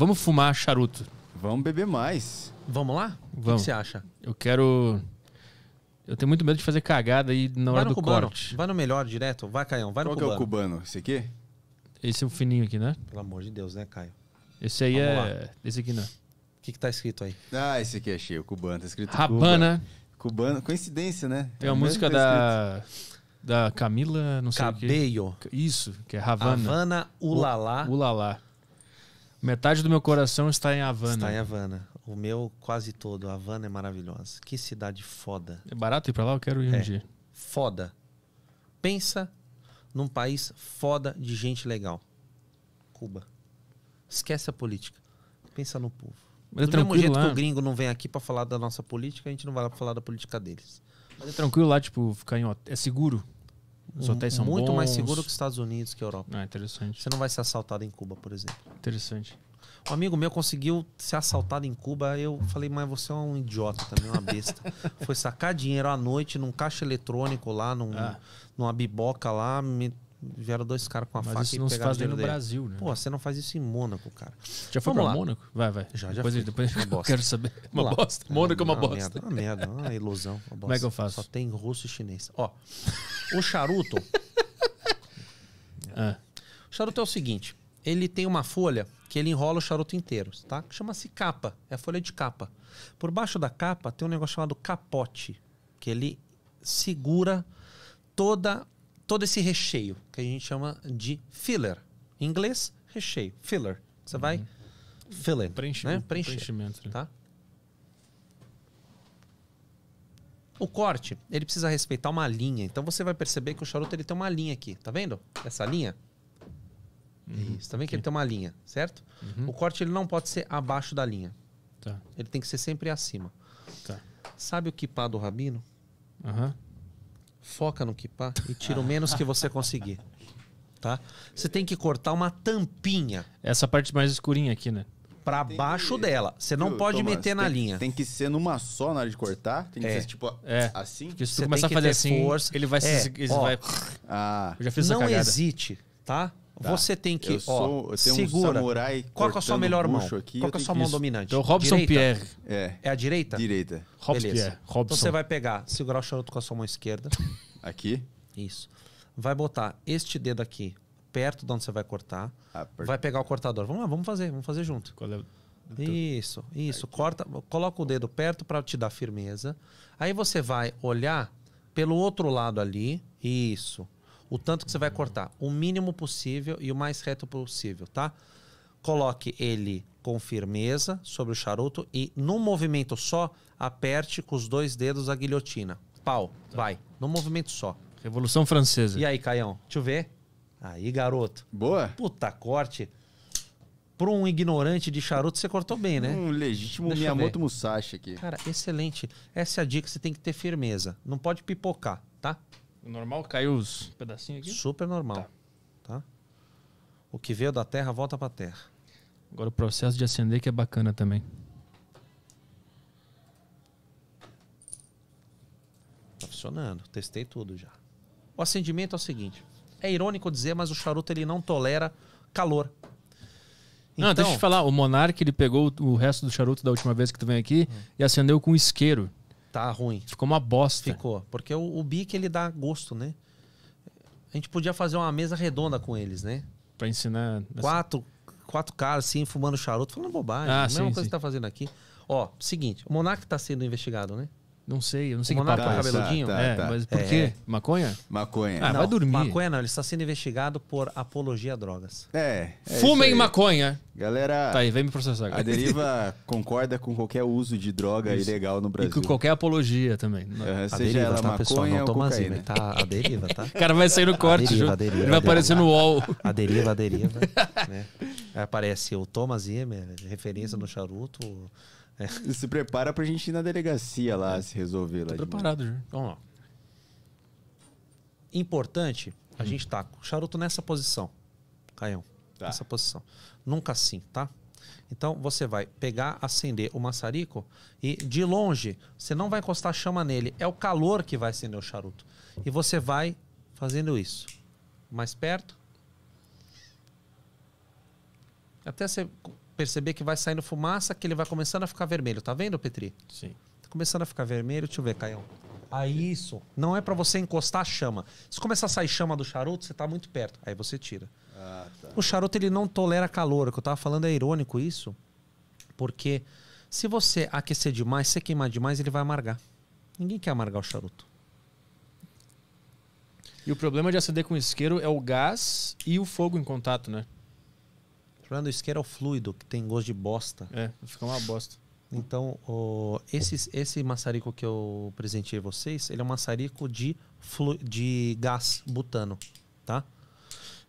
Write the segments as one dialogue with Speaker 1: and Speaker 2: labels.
Speaker 1: Vamos fumar charuto. Vamos beber mais. Vamos lá? Vamos. O que você acha? Eu quero. Eu tenho muito medo de fazer cagada aí na hora do cubano. corte.
Speaker 2: Vai no melhor direto. Vai, Caião. Vai Qual no cubano. Qual que é o cubano? Esse aqui? Esse é o fininho aqui, né? Pelo amor de Deus, né, Caio? Esse aí Vamos é. Lá. Esse aqui não. Né? O que, que tá escrito aí?
Speaker 1: Ah, esse aqui é cheio. Cubano. Tá escrito Rabana. Cubano. Coincidência, né? É a música tá da. Da Camila, não sei Cabello. o que. Isso, que é Havana. Havana Ulala. Ulala. Metade do meu coração está em Havana. Está em
Speaker 2: Havana. O meu quase todo. Havana é maravilhosa. Que cidade foda. É barato
Speaker 1: ir para lá? Eu quero ir um é. dia.
Speaker 2: Foda. Pensa num país foda de gente legal. Cuba. Esquece a política. Pensa no povo. Mas é Do é mesmo jeito lá. que o gringo não vem aqui para falar da nossa política, a gente não vai lá pra falar da política deles. Mas é tranquilo lá,
Speaker 1: tipo, ficar em hotel. É seguro? Os hotéis são muito bons. mais seguros que os
Speaker 2: Estados Unidos, que a Europa. Ah, interessante. Você não vai ser assaltado em Cuba, por exemplo. Interessante. Um amigo meu conseguiu ser assaltado em Cuba. Eu falei, mas você é um idiota também, uma besta. Foi sacar dinheiro à noite num caixa eletrônico lá, num, ah. numa biboca lá. Me... Vieram dois caras com a faca isso e não se faz no dele. Brasil, né? Pô, você não faz isso em Mônaco, cara. Já foi Vamos pra lá. Mônaco? Vai, vai. Já, já depois, fui. Depois uma bosta. quero saber. Uma bosta. Mônaco é uma, é uma bosta. Merda, é uma merda, é uma ilusão. Uma Como é que eu faço? Só tem russo e chinês. Ó... O charuto. é. O charuto é o seguinte: ele tem uma folha que ele enrola o charuto inteiro, tá? Chama-se capa, é a folha de capa. Por baixo da capa tem um negócio chamado capote, que ele segura toda todo esse recheio, que a gente chama de filler. Em inglês, recheio, filler. Você uhum. vai filler, preenchimento, né? Preencher, preenchimento, né? tá? O corte, ele precisa respeitar uma linha. Então você vai perceber que o charuto ele tem uma linha aqui, tá vendo? Essa linha. Uhum. Isso, tá vendo que ele tem uma linha, certo? Uhum. O corte ele não pode ser abaixo da linha. Tá. Ele tem que ser sempre acima. Tá. Sabe o kipá do rabino? Uhum. Foca no kipá e tira o menos que você conseguir. Tá? Você tem que cortar uma tampinha. Essa parte mais escurinha aqui, né? para baixo que... dela. Você não pode Thomas, meter na tem, linha.
Speaker 1: Tem que ser numa só na hora de cortar? Tem que é. ser tipo é. assim? Porque se tu começar a fazer assim, força. ele vai é. se. Ele ó, vai...
Speaker 2: Ah. Eu já fiz Não hesite, tá? Tá. Você tem que, eu sou, ó, eu segura. Um samurai Qual é a sua melhor mão? Aqui, Qual é a sua mão isso. dominante? Então, Robson direita. Pierre. É. é a direita? Direita. Robson Beleza. Pierre. Robson. Então você vai pegar, segurar o charuto com a sua mão esquerda. Aqui? Isso. Vai botar este dedo aqui perto de onde você vai cortar. Ah, vai pegar o cortador. Vamos lá, vamos fazer, vamos fazer junto. É isso, isso. Aqui. Corta, coloca o dedo perto para te dar firmeza. Aí você vai olhar pelo outro lado ali. Isso. O tanto que você vai cortar, o mínimo possível e o mais reto possível, tá? Coloque ele com firmeza sobre o charuto e num movimento só aperte com os dois dedos a guilhotina. Pau, tá. vai. Num movimento só. Revolução Francesa. E aí, Caião? Deixa eu ver. Aí, garoto. Boa. Puta corte. Para um ignorante de charuto, você cortou bem, né? Um legítimo Deixa Miyamoto Musashi aqui. Cara, excelente. Essa é a dica, você tem que ter firmeza. Não pode pipocar, tá? Normal? Caiu os pedacinhos aqui? Super normal. Tá. tá? O que veio da terra, volta para terra.
Speaker 1: Agora o processo de acender que é bacana também.
Speaker 2: Tá funcionando. Testei tudo já. O acendimento é o seguinte. É irônico dizer, mas o charuto ele não tolera calor. Então, não, deixa eu te então- falar,
Speaker 1: o Monark ele pegou o resto do charuto da última vez que tu vem
Speaker 2: aqui hum. e acendeu com isqueiro. Tá ruim. Ficou uma bosta. Ficou, porque o, o bique ele dá gosto, né? A gente podia fazer uma mesa redonda com eles, né? Pra ensinar. Quatro, quatro caras assim, fumando charuto, falando bobagem. Ah, é a mesma sim, coisa sim. que tá fazendo aqui. Ó, seguinte, o Monark tá sendo investigado, né? Não sei, eu não sei o que papo é cabeludinho. Tá, tá, é, tá. Mas por é. quê? Maconha?
Speaker 1: Maconha. Ah, não, vai dormir. Maconha
Speaker 2: não, ele está sendo investigado por apologia a drogas. É.
Speaker 1: é Fumem maconha.
Speaker 2: Galera. Tá aí, vem me processar. A deriva
Speaker 1: concorda com qualquer uso de droga isso. ilegal no Brasil. E com qualquer apologia também. Uhum, a seja deriva, ela tá, maconha pessoal? Não toma cocaína. Zima, né?
Speaker 2: tá? A deriva, tá? O cara vai sair no corte, a deriva, deriva, Ele vai aparecer no UOL. A deriva, a deriva. né? Aparece o Thomas Zimmer, referência no charuto é. Se prepara pra gente ir na delegacia lá é. se resolver Tô lá. preparado, já. Vamos lá. Importante, a hum. gente tá com o charuto nessa posição, Caião. Tá. Nessa posição. Nunca assim, tá? Então você vai pegar, acender o maçarico e de longe, você não vai encostar a chama nele, é o calor que vai acender o charuto. E você vai fazendo isso. Mais perto. Até você perceber que vai saindo fumaça, que ele vai começando a ficar vermelho. Tá vendo, Petri? Sim. Tá começando a ficar vermelho. Deixa eu ver, Caião. Aí isso. Não é para você encostar a chama. Se começar a sair chama do charuto, você tá muito perto. Aí você tira. Ah, tá. O charuto ele não tolera calor. O que eu tava falando é irônico isso. Porque se você aquecer demais, se queimar demais, ele vai amargar. Ninguém quer amargar o charuto. E o problema de acender com isqueiro é o gás e o fogo em contato, né? Falando isso isqueiro é o fluido, que tem gosto de bosta. É, fica uma bosta. Então, esse, esse maçarico que eu a vocês, ele é um maçarico de, flu, de gás butano, tá?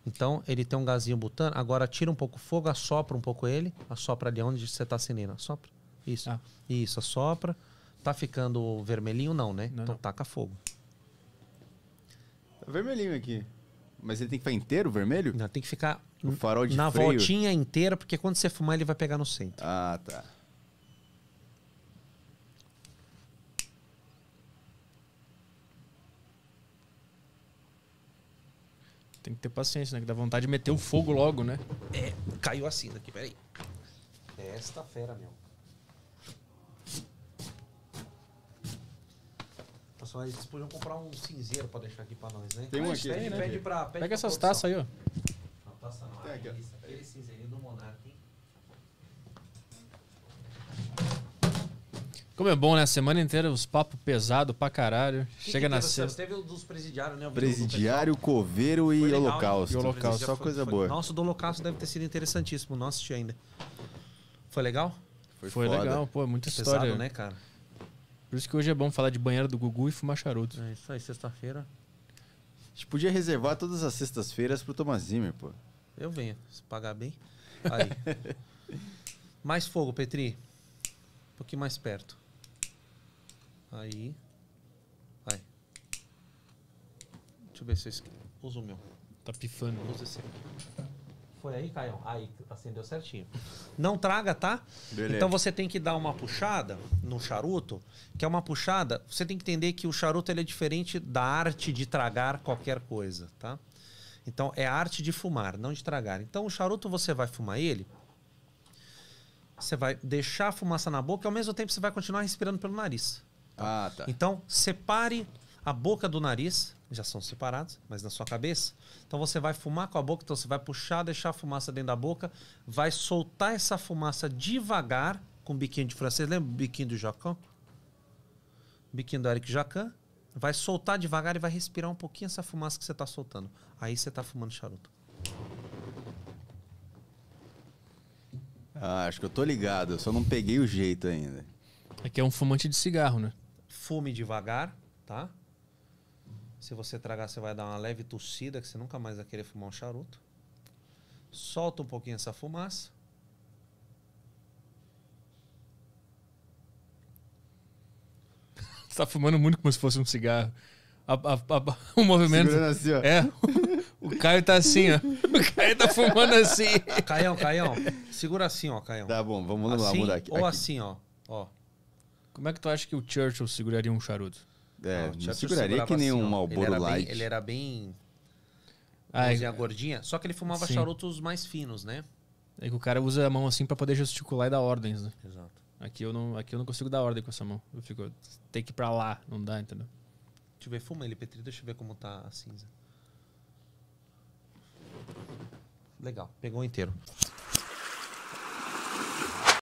Speaker 2: Então, ele tem um gazinho butano. Agora, tira um pouco o fogo, assopra um pouco ele. Assopra ali onde você tá acendendo. Assopra. Isso. Ah. Isso, assopra. Tá ficando vermelhinho? Não, né? Não, então, não. taca fogo.
Speaker 1: Tá vermelhinho aqui. Mas ele tem que ficar inteiro vermelho? Não, tem que ficar o farol de na freio. voltinha
Speaker 2: inteira, porque quando você fumar ele vai pegar no centro. Ah, tá.
Speaker 1: Tem que ter paciência, né? Que dá vontade de meter o fogo logo, né?
Speaker 2: É, caiu assim daqui, peraí. Esta fera, meu. só. Eles podiam comprar um cinzeiro pra deixar aqui pra nós, né? Tem um aqui, pede, né? Pede pra, pede Pega essas taças aí, ó. Uma taça não. Tem aqui, aquele cinzeirinho do Monarca, hein?
Speaker 1: Como é bom, né? A semana inteira os papos pesados pra caralho. Que Chega que na sexta.
Speaker 2: Teve o dos presidiários, né? O Presidiário, coveiro e legal, holocausto. E holocausto, só foi, coisa foi. boa. Nossa, o do holocausto deve ter sido interessantíssimo. Não assisti ainda. Foi legal? Foi, foi legal, pô. Muita Pesado, história. né, cara?
Speaker 1: Por isso que hoje é bom falar de banheiro do Gugu e fumar charutos. É isso
Speaker 2: aí, sexta-feira.
Speaker 1: A gente podia reservar todas as sextas-feiras pro Thomas Zimmer, pô.
Speaker 2: Eu venho, se pagar bem. Aí. mais fogo, Petri. Um pouquinho mais perto. Aí. Vai. Deixa eu ver se eu uso o meu. Tá pifando. Usa esse aqui. Foi aí, Caio? Aí, acendeu certinho. Não traga, tá? Beleza. Então você tem que dar uma puxada no charuto, que é uma puxada. Você tem que entender que o charuto ele é diferente da arte de tragar qualquer coisa, tá? Então é a arte de fumar, não de tragar. Então o charuto você vai fumar ele, você vai deixar a fumaça na boca e ao mesmo tempo você vai continuar respirando pelo nariz. Tá? Ah, tá. Então separe a boca do nariz já são separados, mas na sua cabeça. Então você vai fumar com a boca, então você vai puxar, deixar a fumaça dentro da boca, vai soltar essa fumaça devagar com o biquinho de francês. Lembra o biquinho do Jacan? Biquinho do Eric Jacan. Vai soltar devagar e vai respirar um pouquinho essa fumaça que você está soltando. Aí você está fumando charuto.
Speaker 1: Ah, acho que eu tô ligado, eu só não peguei o jeito ainda. É que é um fumante de cigarro, né?
Speaker 2: Fume devagar, tá? Se você tragar, você vai dar uma leve tossida, que você nunca mais vai querer fumar um charuto. Solta um pouquinho essa fumaça. Você tá fumando muito como se fosse um cigarro. A, a, a,
Speaker 1: o movimento. Assim, é. O, o Caio tá assim, ó.
Speaker 2: O Caio tá fumando assim. Caião, Caião. Segura assim, ó, Caião. Tá bom, vamos lá, assim, mudar aqui. Ou aqui. assim, ó. ó.
Speaker 1: Como é que tu acha que o Churchill seguraria um charuto?
Speaker 2: É, não, não seguraria que nenhum assim, Malboro Light. Bem, ele era bem. a é... gordinha. Só que ele fumava Sim. charutos mais finos, né?
Speaker 1: É que o cara usa a mão assim para poder gesticular e dar ordens, né? Exato. Aqui eu, não, aqui eu não consigo dar ordem com essa mão. Eu fico, tem que ir pra lá, não dá, entendeu?
Speaker 2: Deixa eu ver, fuma ele, Petri, deixa eu ver como tá a cinza. Legal, pegou inteiro.